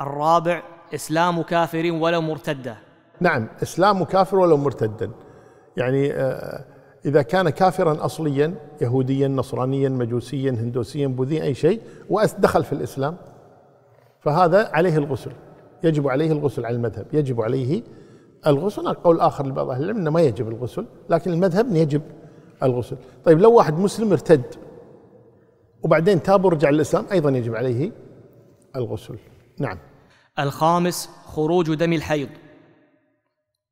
الرابع إسلام كافر ولو مرتدة نعم إسلام كافر ولو مرتدا يعني آه، إذا كان كافرا أصليا يهوديا نصرانيا مجوسيا هندوسيا بوذيا أي شيء ودخل في الإسلام فهذا عليه الغسل يجب عليه الغسل على المذهب يجب عليه الغسل قول آخر لبعض أهل العلم أنه ما يجب الغسل لكن المذهب يجب الغسل طيب لو واحد مسلم ارتد وبعدين تاب ورجع للإسلام أيضا يجب عليه الغسل نعم الخامس خروج دم الحيض